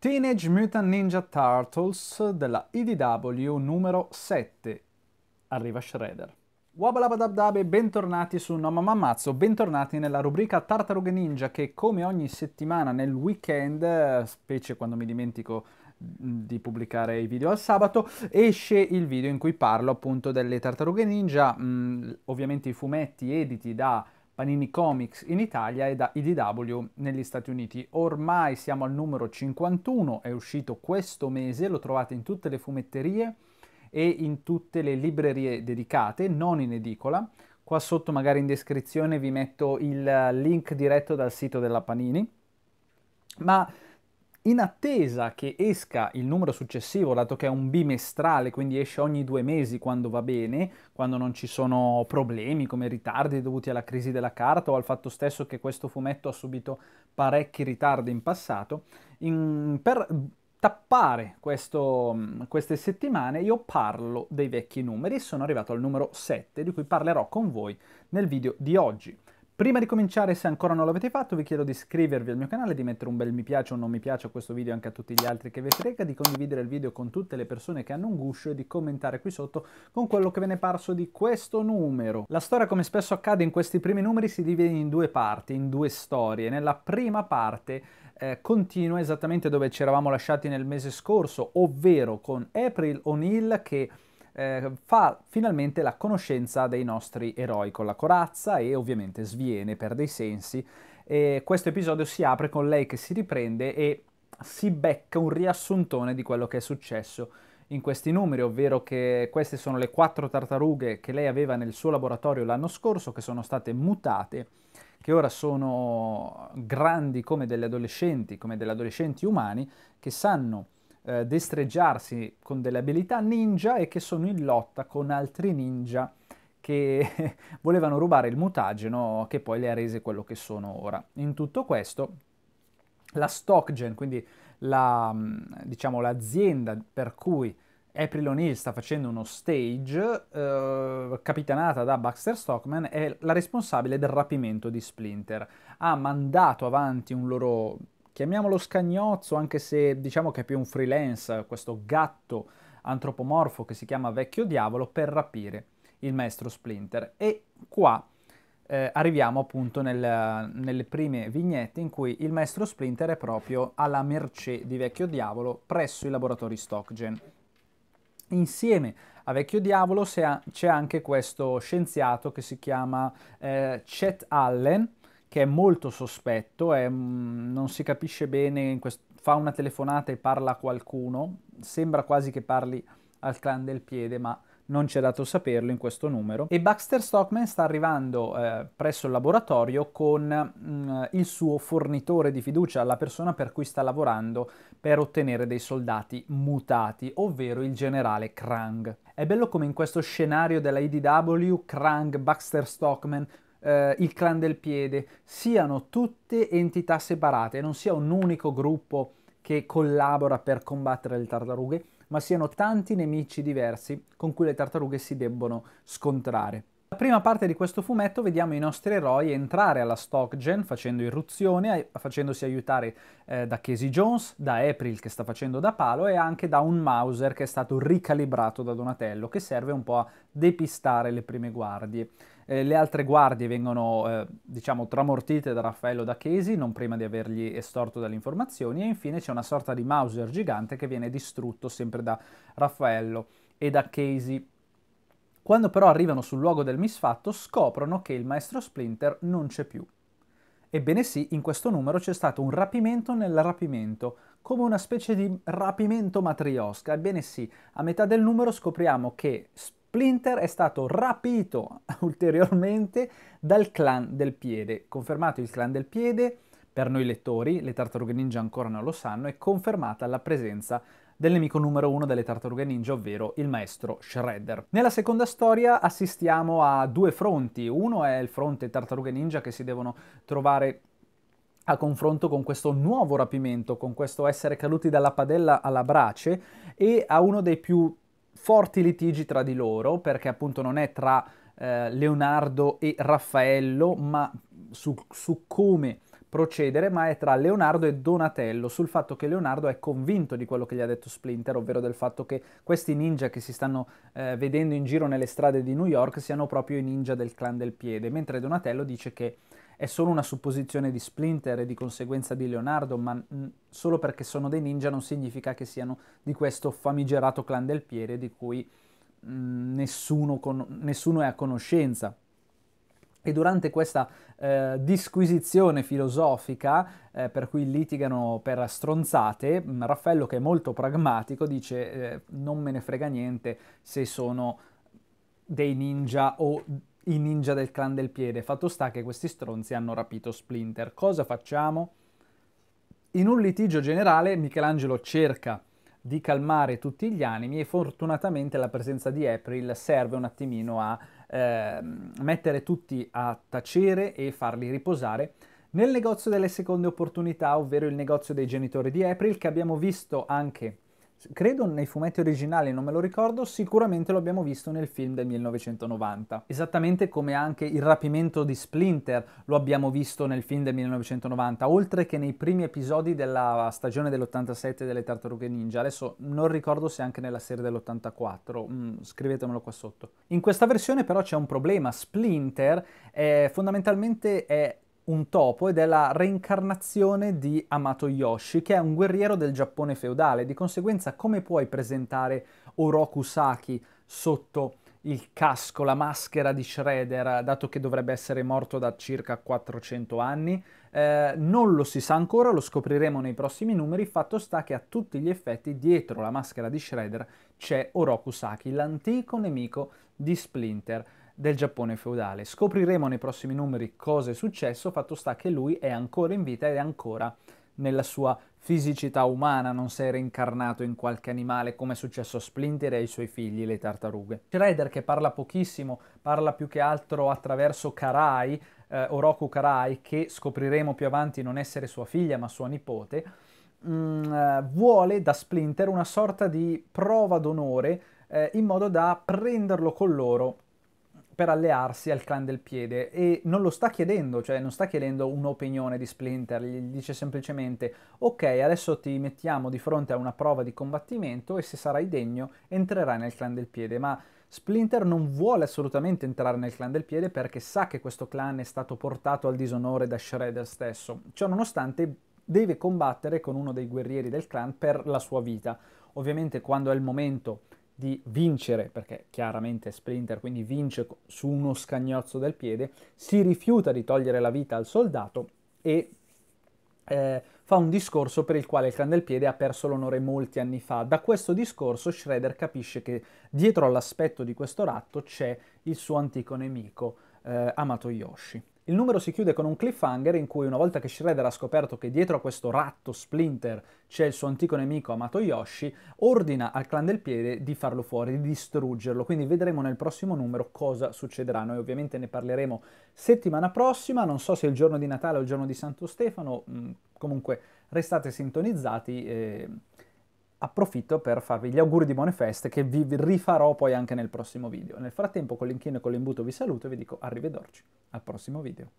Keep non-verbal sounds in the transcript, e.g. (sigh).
Teenage Mutant Ninja Turtles della IDW numero 7. Arriva Shredder. Wabalabadabdab e bentornati su No Mamma Mazzo, bentornati nella rubrica Tartarughe Ninja che come ogni settimana nel weekend, specie quando mi dimentico mm, di pubblicare i video al sabato, esce il video in cui parlo appunto delle Tartarughe Ninja, mh, mm, ovviamente i fumetti editi da Panini Comics in Italia e da IDW negli Stati Uniti. Ormai siamo al numero 51, è uscito questo mese, lo trovate in tutte le fumetterie e in tutte le librerie dedicate, non in edicola. Qua sotto magari in descrizione vi metto il link diretto dal sito della Panini. Ma in attesa che esca il numero successivo, dato che è un bimestrale, quindi esce ogni due mesi quando va bene, quando non ci sono problemi come ritardi dovuti alla crisi della carta o al fatto stesso che questo fumetto ha subito parecchi ritardi in passato, in, per tappare questo, queste settimane io parlo dei vecchi numeri e sono arrivato al numero 7 di cui parlerò con voi nel video di oggi. Prima di cominciare, se ancora non l'avete fatto, vi chiedo di iscrivervi al mio canale, di mettere un bel mi piace o non mi piace a questo video e anche a tutti gli altri che vi frega, di condividere il video con tutte le persone che hanno un guscio e di commentare qui sotto con quello che ve ne è parso di questo numero. La storia, come spesso accade in questi primi numeri, si divide in due parti, in due storie. Nella prima parte eh, continua esattamente dove ci eravamo lasciati nel mese scorso, ovvero con April O'Neill che eh, fa finalmente la conoscenza dei nostri eroi con la corazza e ovviamente sviene, per dei sensi. E questo episodio si apre con lei che si riprende e si becca un riassuntone di quello che è successo in questi numeri, ovvero che queste sono le quattro tartarughe che lei aveva nel suo laboratorio l'anno scorso, che sono state mutate, che ora sono grandi come degli adolescenti, come degli adolescenti umani, che sanno eh, destreggiarsi con delle abilità ninja e che sono in lotta con altri ninja che (laughs) volevano rubare il mutageno che poi le ha rese quello che sono ora. In tutto questo la Stockgen, quindi la, mm, diciamo, l'azienda per cui April O'Neil sta facendo uno stage, eh, capitanata da Baxter Stockman, è la responsabile del rapimento di Splinter. Ha mandato avanti un loro chiamiamolo scagnozzo, anche se diciamo che è più un freelance, questo gatto antropomorfo che si chiama Vecchio Diavolo, per rapire il maestro Splinter. E qua eh, arriviamo appunto nel, nelle prime vignette in cui il maestro Splinter è proprio alla mercé di Vecchio Diavolo presso i laboratori Stockgen. Insieme a Vecchio Diavolo c'è anche questo scienziato che si chiama eh, Chet Allen, che è molto sospetto, è, mm, non si capisce bene, quest- fa una telefonata e parla a qualcuno, sembra quasi che parli al clan del piede, ma non c'è dato saperlo in questo numero. E Baxter Stockman sta arrivando eh, presso il laboratorio con mh, mm, il suo fornitore di fiducia, la persona per cui sta lavorando per ottenere dei soldati mutati, ovvero il generale Krang. È bello come in questo scenario della IDW Krang, Baxter Stockman eh, il clan del piede siano tutte entità separate, non sia un unico gruppo che collabora per combattere le tartarughe, ma siano tanti nemici diversi con cui le tartarughe si debbono scontrare. La prima parte di questo fumetto vediamo i nostri eroi entrare alla Stockgen facendo irruzione, facendosi aiutare eh, da Casey Jones, da April che sta facendo da palo e anche da un Mauser che è stato ricalibrato da Donatello che serve un po' a depistare le prime guardie. Eh, le altre guardie vengono eh, diciamo tramortite da Raffaello da Casey non prima di avergli estorto dalle informazioni e infine c'è una sorta di Mauser gigante che viene distrutto sempre da Raffaello e da Casey quando però arrivano sul luogo del misfatto scoprono che il maestro Splinter non c'è più. Ebbene sì, in questo numero c'è stato un rapimento nel rapimento, come una specie di rapimento matriosca. Ebbene sì, a metà del numero scopriamo che Splinter è stato rapito (laughs) ulteriormente dal clan del piede. Confermato il clan del piede, per noi lettori, le tartarughe ninja ancora non lo sanno, è confermata la presenza del nemico numero uno delle tartarughe ninja, ovvero il maestro Shredder. Nella seconda storia assistiamo a due fronti. Uno è il fronte tartarughe ninja che si devono trovare a confronto con questo nuovo rapimento, con questo essere caduti dalla padella alla brace e a uno dei più forti litigi tra di loro, perché appunto non è tra eh, Leonardo e Raffaello, ma su, su come procedere, ma è tra Leonardo e Donatello, sul fatto che Leonardo è convinto di quello che gli ha detto Splinter, ovvero del fatto che questi ninja che si stanno eh, vedendo in giro nelle strade di New York siano proprio i ninja del clan del piede, mentre Donatello dice che è solo una supposizione di Splinter e di conseguenza di Leonardo, ma mh, mm, solo perché sono dei ninja non significa che siano di questo famigerato clan del piede di cui mh, mm, nessuno, con- nessuno è a conoscenza. E durante questa eh, disquisizione filosofica, eh, per cui litigano per stronzate, mm, Raffaello, che è molto pragmatico, dice eh, non me ne frega niente se sono dei ninja o i ninja del clan del piede. Fatto sta che questi stronzi hanno rapito Splinter. Cosa facciamo? In un litigio generale Michelangelo cerca di calmare tutti gli animi e fortunatamente la presenza di April serve un attimino a Ehm, mettere tutti a tacere e farli riposare nel negozio delle seconde opportunità, ovvero il negozio dei genitori di April, che abbiamo visto anche Credo nei fumetti originali, non me lo ricordo, sicuramente lo abbiamo visto nel film del 1990. Esattamente come anche il rapimento di Splinter lo abbiamo visto nel film del 1990, oltre che nei primi episodi della stagione dell'87 delle Tartarughe Ninja. Adesso non ricordo se anche nella serie dell'84, mm, scrivetemelo qua sotto. In questa versione però c'è un problema, Splinter è, fondamentalmente è un topo ed è la reincarnazione di Amato Yoshi, che è un guerriero del Giappone feudale. Di conseguenza, come puoi presentare Oroku Saki sotto il casco, la maschera di Shredder, dato che dovrebbe essere morto da circa 400 anni? Eh, non lo si sa ancora, lo scopriremo nei prossimi numeri. Fatto sta che a tutti gli effetti, dietro la maschera di Shredder c'è Oroku Saki, l'antico nemico di Splinter del Giappone feudale. Scopriremo nei prossimi numeri cosa è successo, fatto sta che lui è ancora in vita ed è ancora nella sua fisicità umana, non si è reincarnato in qualche animale come è successo a Splinter e ai suoi figli, le tartarughe. Shredder che parla pochissimo, parla più che altro attraverso Karai, eh, Oroku Karai, che scopriremo più avanti non essere sua figlia ma sua nipote, mh, mm, eh, vuole da Splinter una sorta di prova d'onore eh, in modo da prenderlo con loro per allearsi al clan del piede e non lo sta chiedendo, cioè non sta chiedendo un'opinione di Splinter, gli dice semplicemente ok adesso ti mettiamo di fronte a una prova di combattimento e se sarai degno entrerai nel clan del piede, ma Splinter non vuole assolutamente entrare nel clan del piede perché sa che questo clan è stato portato al disonore da Shredder stesso, ciononostante deve combattere con uno dei guerrieri del clan per la sua vita. Ovviamente quando è il momento di vincere, perché chiaramente è sprinter, quindi vince su uno scagnozzo del piede, si rifiuta di togliere la vita al soldato e eh, fa un discorso per il quale il clan del piede ha perso l'onore molti anni fa. Da questo discorso Shredder capisce che dietro all'aspetto di questo ratto c'è il suo antico nemico, eh, Amato Yoshi. Il numero si chiude con un cliffhanger in cui una volta che Shredder ha scoperto che dietro a questo ratto Splinter c'è il suo antico nemico Amato Yoshi, ordina al clan del piede di farlo fuori, di distruggerlo. Quindi vedremo nel prossimo numero cosa succederà. Noi ovviamente ne parleremo settimana prossima, non so se è il giorno di Natale o il giorno di Santo Stefano, mm, comunque restate sintonizzati. E approfitto per farvi gli auguri di buone feste che vi rifarò poi anche nel prossimo video. Nel frattempo con l'inchino e con l'imbuto vi saluto e vi dico arrivederci al prossimo video.